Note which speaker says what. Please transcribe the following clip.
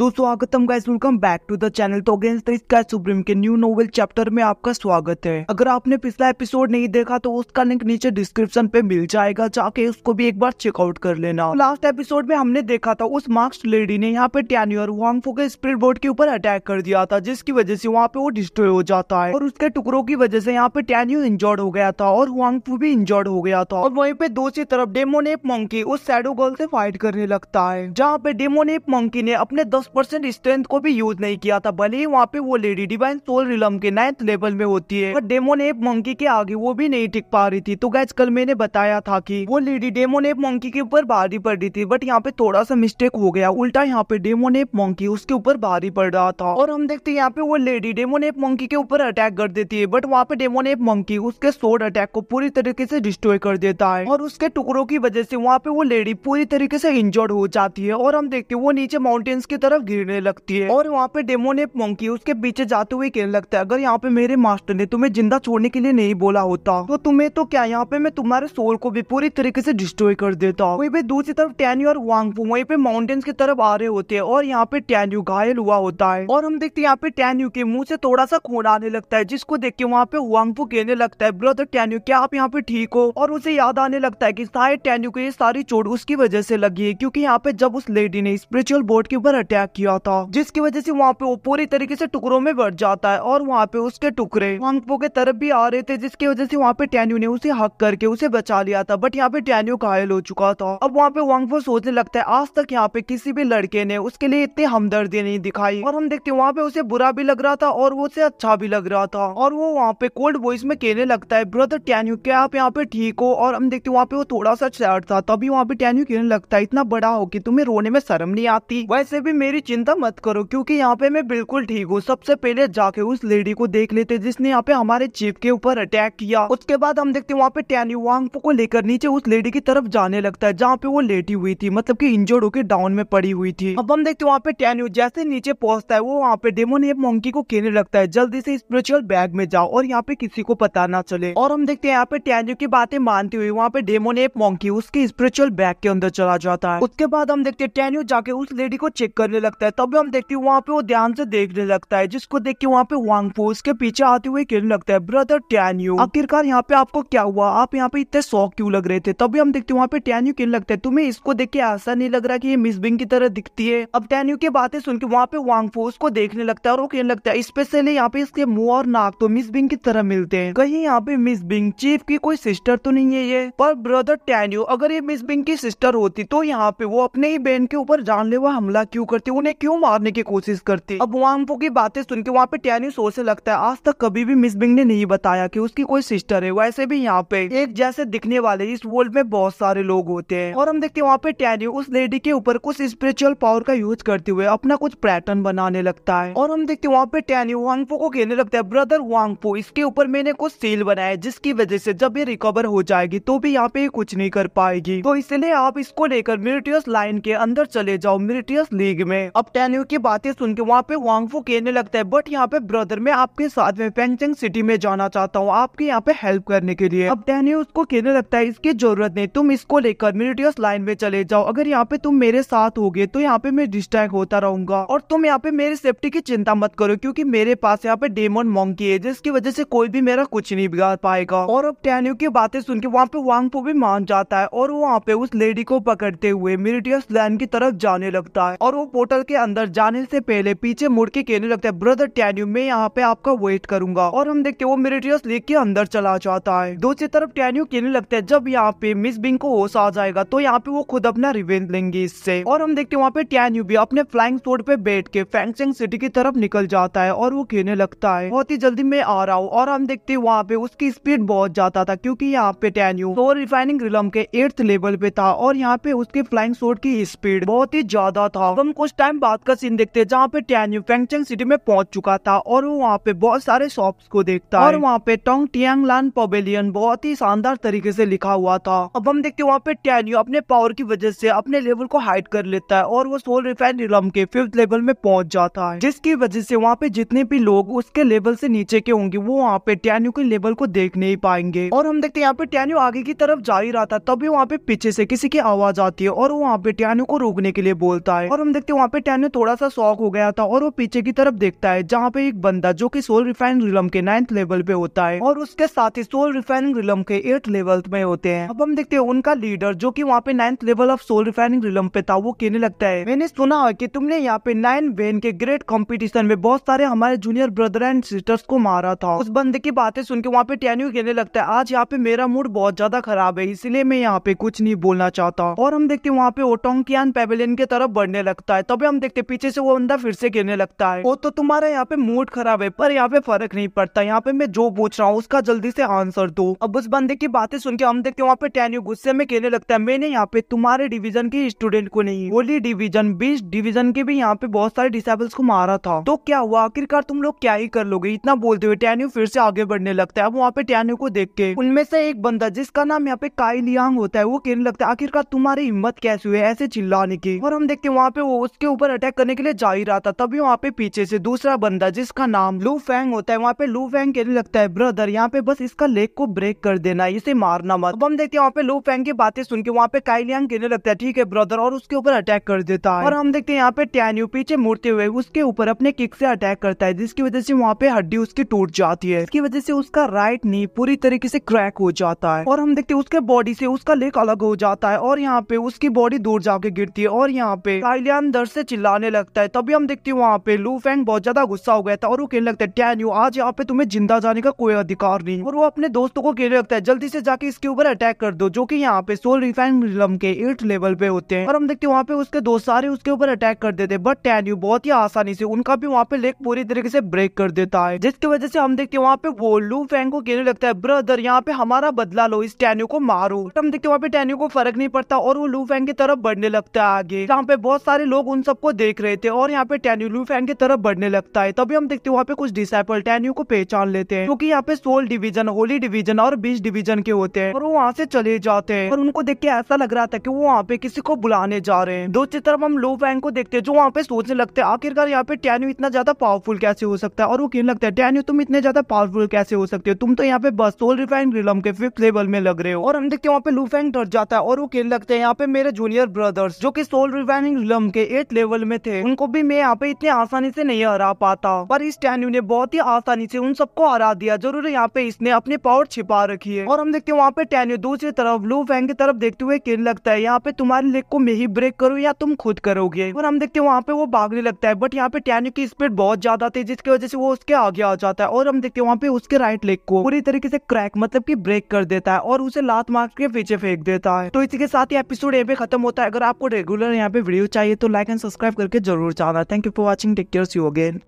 Speaker 1: सो स्वागतम guys welcome back to the channel तो against supreme के न्यू नोवेल चैप्टर में आपका स्वागत है अगर आपने पिछला एपिसोड नहीं देखा तो उसका लिंक नीचे डिस्क्रिप्शन पे मिल जाएगा जाके उसको भी एक बार चेकआउट कर लेना लास्ट एपिसोड में हमने देखा था उस मार्क्स लेडी ने यहाँ पे टैन्यूर और वांगफो के स्प्रिट बोर्ड के ऊपर अटैक कर दिया था जिसकी वजह से वहाँ पे वो डिस्ट्रॉय हो जाता है और उसके टुकड़ों की वजह से यहाँ पे टैन्यू इंजर्ड हो गया था और वांगफू भी इंजर्ड हो गया था और वहीं पे दूसरी तरफ डेमोनेप मंकी उस सैडो गर्ल से फाइट करने लगता है जहाँ पे डेमोनेप मंकी ने अपने दस परसेंट स्ट्रेंथ को भी यूज नहीं किया था भले ही वहाँ पे वो लेडी डिवाइन सोल रिलम के नाइन्थ लेवल में होती है पर डेमोन एप मंकी के आगे वो भी नहीं टिक पा रही थी तो गैस कल मैंने बताया था की वो लेडी डेमोन एप मंकी के ऊपर भारी पड़ रही थी बट यहाँ पे थोड़ा सा मिस्टेक हो गया उल्टा यहाँ पे डेमोन एप मंकी उसके ऊपर भारी पड़ रहा था और हम देखते यहाँ पे वो लेडी डेमोन एप मंकी के ऊपर अटैक कर देती है बट वहाँ पे डेमोन एप मंकी उसके सोड अटैक को पूरी तरीके से डिस्ट्रॉय कर देता है और उसके टुकड़ों की वजह से वहाँ पे वो लेडी पूरी तरीके से इंजर्ड हो जाती है और हम देखते हैं वो नीचे माउंटेन्स की तरफ तरफ गिरने लगती है और वहाँ पे डेमो ने मंकी उसके पीछे जाते हुए कहने लगता है अगर यहाँ पे मेरे मास्टर ने तुम्हें जिंदा छोड़ने के लिए नहीं बोला होता तो तुम्हें तो क्या यहाँ पे मैं तुम्हारे सोल को भी पूरी तरीके से डिस्ट्रॉय कर देता वही पे दूसरी तरफ टैन्यू और वांगफू वही पे माउंटेन्स की तरफ आ रहे होते हैं और यहाँ पे टैन्यू घायल हुआ होता है और हम देखते हैं यहाँ पे टैन्यू के मुंह से थोड़ा सा खून आने लगता है जिसको देख के वहाँ पे वांगफू कहने लगता है ब्रदर टैन्यू क्या आप यहाँ पे ठीक हो और उसे याद आने लगता है की शायद टैन्यू को ये सारी चोट उसकी वजह से लगी है क्यूँकी यहाँ पे जब उस लेडी ने स्पिरिचुअल बोर्ड के ऊपर अटैक अटैक किया था जिसकी वजह से वहाँ पे वो पूरी तरीके से टुकड़ों में बढ़ जाता है और वहाँ पे उसके टुकड़े वांगपो के तरफ भी आ रहे थे जिसकी वजह से वहाँ पे टैन्यू ने उसे हक करके उसे बचा लिया था बट यहाँ पे टैन्यू घायल हो चुका था अब वहाँ पे वांगपो सोचने लगता है आज तक यहाँ पे किसी भी लड़के ने उसके लिए इतनी हमदर्दी नहीं दिखाई और हम देखते वहाँ पे उसे बुरा भी लग रहा था और वो उसे अच्छा भी लग रहा था और वो वहाँ पे कोल्ड वॉइस में कहने लगता है ब्रदर टैन्यू क्या आप यहाँ पे ठीक हो और हम देखते वहाँ पे वो थोड़ा सा सैड था तभी वहाँ पे टैन्यू कहने लगता है इतना बड़ा हो कि तुम्हें रोने में शर्म नहीं आती वैसे भी मेरे मेरी चिंता मत करो क्योंकि यहाँ पे मैं बिल्कुल ठीक हूँ सबसे पहले जाके उस लेडी को देख लेते जिसने यहाँ पे हमारे चीफ के ऊपर अटैक किया उसके बाद हम देखते वहाँ पे टैनी वांग को लेकर नीचे उस लेडी की तरफ जाने लगता है जहाँ पे वो लेटी हुई थी मतलब की इंजर्ड होकर डाउन में पड़ी हुई थी अब हम देखते वहाँ पे टैन्यू जैसे नीचे पहुंचता है वो वहाँ पे डेमोन एप मंकी को कहने लगता है जल्दी से स्पिरिचुअल बैग में जाओ और यहाँ पे किसी को पता ना चले और हम देखते हैं यहाँ पे टैन्यू की बातें मानते हुए वहाँ पे डेमोन एप मंकी उसके स्पिरिचुअल बैग के अंदर चला जाता है उसके बाद हम देखते हैं टैन्यू जाके उस लेडी को चेक करने करने लगता है तभी हम देखते हैं वहाँ पे वो ध्यान से देखने लगता है जिसको देख के वहाँ पे फू उसके पीछे आते हुए गिरने लगता है ब्रदर टैन्यू आखिरकार यहाँ पे आपको क्या हुआ आप यहाँ पे इतने शौक क्यों लग रहे थे तभी हम देखते वहाँ पे टैन्यू गिरने लगता है तुम्हें इसको देख के ऐसा नहीं लग रहा की ये मिस बिंग की तरह दिखती है अब टैन्यू की बातें सुन के वहाँ पे फू उसको देखने लगता है और वो कहने लगता है स्पेशली यहाँ पे इसके मुंह और नाक तो मिस बिंग की तरह मिलते हैं कहीं यहाँ पे मिस बिंग चीफ की कोई सिस्टर तो नहीं है ये पर ब्रदर टैन्यू अगर ये मिस बिंग की सिस्टर होती तो यहाँ पे वो अपने ही बहन के ऊपर जानलेवा हमला क्यों करती थे उन्हें क्यों मारने की कोशिश करती अब वांगपो की बातें सुन के वहाँ पे टैनी सोच से लगता है आज तक कभी भी मिस बिंग ने नहीं बताया की उसकी कोई सिस्टर है वैसे भी यहाँ पे एक जैसे दिखने वाले इस वर्ल्ड में बहुत सारे लोग होते हैं और हम देखते हैं वहाँ पे टैनी उस लेडी के ऊपर कुछ स्पिरिचुअल पावर का यूज करते हुए अपना कुछ पैटर्न बनाने लगता है और हम देखते हैं वहाँ पे टैनी वो को कहने लगता है ब्रदर वो इसके ऊपर मैंने कुछ सील बनाया जिसकी वजह से जब ये रिकवर हो जाएगी तो भी यहाँ पे कुछ नहीं कर पाएगी तो इसलिए आप इसको लेकर मिलिटियस लाइन के अंदर चले जाओ मिलिटियस लीग में है अब टेन्यू की बातें सुन के वहाँ पे वांगफू कहने लगता है बट यहाँ पे ब्रदर मैं आपके साथ में पेंचंग सिटी में जाना चाहता हूँ आपके यहाँ पे हेल्प करने के लिए अब टेन्यू उसको कहने लगता है इसकी जरूरत नहीं तुम इसको लेकर मिलिटियस लाइन में चले जाओ अगर यहाँ पे तुम मेरे साथ हो गए तो यहाँ पे मैं डिस्ट्रैक्ट होता रहूंगा और तुम यहाँ पे मेरी सेफ्टी की चिंता मत करो क्यूँकी मेरे पास यहाँ पे डेमोन मॉन्की है जिसकी वजह से कोई भी मेरा कुछ नहीं बिगाड़ पाएगा और अब टेन्यू की बातें सुन के वहाँ पे वांगपो भी मान जाता है और वहाँ पे उस लेडी को पकड़ते हुए मिलिटियस लाइन की तरफ जाने लगता है और वो होटल के अंदर जाने से पहले पीछे मुड़ के कहने लगता है ब्रदर टैन्यू मैं यहाँ पे आपका वेट करूंगा और हम देखते वो मेरेटियस लेक के अंदर चला जाता है दूसरी तरफ टैन्यू कहने लगता है जब यहाँ पे मिस बिंग को होश आ जाएगा तो यहाँ पे वो खुद अपना रिवेंज लेंगे इससे और हम देखते वहाँ पे टैन्यू भी अपने फ्लाइंग सोड पे बैठ के फैंगसेंग सिटी की तरफ निकल जाता है और वो कहने लगता है बहुत ही जल्दी मैं आ रहा हूँ और हम देखते वहाँ पे उसकी स्पीड बहुत ज्यादा था क्योंकि यहाँ पे टैन्यू सोल रिफाइनिंग रिलम के एट्थ लेवल पे था और यहाँ पे उसके फ्लाइंग सोड की स्पीड बहुत ही ज्यादा था हम कुछ टाइम बाद का सीन देखते हैं जहाँ पे टैन्यू फेंगचेंग सिटी में पहुंच चुका था और वो वहाँ पे बहुत सारे शॉप्स को देखता और वहाँ पे टोंग टियांग लान पवेलियन बहुत ही शानदार तरीके से लिखा हुआ था अब हम देखते वहाँ पे टैन्यू अपने पावर की वजह से अपने लेवल को हाइड कर लेता है और वो सोल रिफाइंड रिलम के फिफ्थ लेवल में पहुंच जाता है जिसकी वजह से वहाँ पे जितने भी लोग उसके लेवल से नीचे के होंगे वो वहाँ पे टैन्यू के लेवल को देख नहीं पाएंगे और हम देखते हैं यहाँ पे टैन्यू आगे की तरफ जा ही रहा था तभी वहाँ पे पीछे से किसी की आवाज आती है और वो वहाँ पे टैन्यू को रोकने के लिए बोलता है और हम देखते हैं पे टैन थोड़ा सा शौक हो गया था और वो पीछे की तरफ देखता है जहाँ पे एक बंदा जो की सोल रिफाइनिंग रिलम के नाइन्थ लेवल पे होता है और उसके साथ ही सोल रिफाइनिंग रिलम के एट लेवल में होते हैं अब हम देखते हैं उनका लीडर जो की वहाँ पे ninth level of soul refining realm पे था वो कहने लगता है मैंने सुना है की तुमने यहाँ पे नाइन वेन के ग्रेट कॉम्पिटिशन में बहुत सारे हमारे जूनियर ब्रदर एंड सिस्टर्स को मारा था उस बंदे की बातें सुन के वहाँ पे यू कहने लगता है आज यहाँ पे मेरा मूड बहुत ज्यादा खराब है इसलिए मैं यहाँ पे कुछ नहीं बोलना चाहता और हम देखते हैं वहाँ पे ओटोंग पेवेलियन के तरफ बढ़ने लगता है तभी हम देखते पीछे से वो बंदा फिर से गिरने लगता है वो तो तुम्हारे यहाँ पे मूड खराब है पर यहाँ पे फर्क नहीं पड़ता यहाँ पे मैं जो पूछ रहा हूँ उसका जल्दी से आंसर दो अब उस बंदे की बातें सुन के हम देखते वहाँ पे टैन्यू गुस्से में कहने लगता है मैंने यहाँ पे तुम्हारे डिविजन के स्टूडेंट को नहीं होली डिवीजन बीस डिवीजन के भी यहाँ पे बहुत सारे डिसेबल्स को मारा था तो क्या हुआ आखिरकार तुम लोग क्या ही कर लोगे इतना बोलते हुए टैन्यू फिर से आगे बढ़ने लगता है अब वहाँ पे टैन्यू को देख के उनमें से एक बंदा जिसका नाम यहाँ पे काई लियांग होता है वो कहने लगता है आखिरकार तुम्हारी हिम्मत कैसे हुई ऐसे चिल्लाने की और हम देखते वहाँ पे वो उस उसके ऊपर अटैक करने के लिए जा ही रहा था तभी वहाँ पे पीछे से दूसरा बंदा जिसका नाम लू फैंग होता है वहाँ पे लू फैंग कहने लगता है ब्रदर यहाँ पे बस इसका लेग को ब्रेक कर देना है इसे मारना मत अब हम देखते हैं वहाँ पे लू फैंग की बातें सुन के वहाँ पे काइलियांग कहने लगता है ठीक है ब्रदर और उसके ऊपर अटैक कर देता है और हम देखते हैं यहाँ पे टैन्यू पीछे मुड़ते हुए उसके ऊपर अपने किक से अटैक करता है जिसकी वजह से वहाँ पे हड्डी उसकी टूट जाती है इसकी वजह से उसका राइट नी पूरी तरीके से क्रैक हो जाता है और हम देखते हैं उसके बॉडी से उसका लेग अलग हो जाता है और यहाँ पे उसकी बॉडी दूर जाके गिरती है और यहाँ पे काइलियान दर्श से चिल्लाने लगता है तभी हम देखते हैं वहाँ पे लू फैंग बहुत ज्यादा गुस्सा हो गया था और वो कहने लगता है टैन यू आज यहाँ पे तुम्हें जिंदा जाने का कोई अधिकार नहीं और वो अपने दोस्तों को कहने लगता है जल्दी से जाके इसके ऊपर अटैक कर दो जो की यहाँ पे सोल रिफाइन के एट लेवल पे होते हैं और हम देखते हैं वहाँ पे उसके दोस्त सारे उसके ऊपर अटैक कर देते हैं बट टैन यू बहुत ही आसानी से उनका भी वहाँ पे लेग पूरी तरीके से ब्रेक कर देता है जिसकी वजह से हम देखते हैं वहाँ पे वो लू फैंग को कहने लगता है ब्रदर यहाँ पे हमारा बदला लो इस टैन को मारो हम देखते हैं वहाँ पे टैन को फर्क नहीं पड़ता और वो लू फैंग की तरफ बढ़ने लगता है आगे जहाँ पे बहुत सारे लोग उन उन सबको देख रहे थे और यहाँ पे टेन्यू लू फैन की तरफ बढ़ने लगता है तभी हम देखते हैं वहाँ पे कुछ डिसाइपल टेन्यू को पहचान लेते हैं क्योंकि यहाँ पे सोल डिवीजन होली डिवीजन और बीस डिवीजन के होते हैं और वो वहाँ से चले जाते हैं और उनको देख के ऐसा लग रहा था की वो वहाँ पे किसी को बुलाने जा रहे हैं दूसरी तरफ हम लू फैन को देखते हैं जो वहाँ पे सोचने लगते हैं आखिरकार यहाँ पे टेन्यू इतना ज्यादा पावरफुल कैसे हो सकता है और वो कहने लगता है टेन्यू तुम इतने ज्यादा पावरफुल कैसे हो सकते हो तुम तो यहाँ पे बस सोल रिफाइन रिलम के फिफ्थ लेवल में लग रहे हो और हम देखते हैं वहाँ पे लू फैन डर जाता है और वो कहने लगते हैं यहाँ पे मेरे जूनियर ब्रदर्स जो की सोल रिफाइनिंग रिलम के एट स्टेट लेवल में थे उनको भी मैं यहाँ पे इतने आसानी से नहीं हरा पाता पर इस टैन्यू ने बहुत ही आसानी से उन सबको हरा दिया जरूर यहाँ पे इसने अपने पावर छिपा रखी है और हम देखते हैं वहाँ पे टैन्यू दूसरी तरफ ब्लू फैंग की तरफ देखते हुए किर लगता है यहाँ पे तुम्हारे लेग को मैं ही ब्रेक करूँ या तुम खुद करोगे और हम देखते हैं वहाँ पे वो भागने लगता है बट यहाँ पे टैन्यू की स्पीड बहुत ज्यादा थी जिसकी वजह से वो उसके आगे आ जाता है और हम देखते हैं वहाँ पे उसके राइट लेग को पूरी तरीके से क्रैक मतलब की ब्रेक कर देता है और उसे लात मार के पीछे फेंक देता है तो इसी के साथ ही एपिसोड यहाँ पे खत्म होता है अगर आपको रेगुलर यहाँ पे वीडियो चाहिए तो लाइक एंड सब्सक्राइब करके जरूर जाना thank you for watching take care you again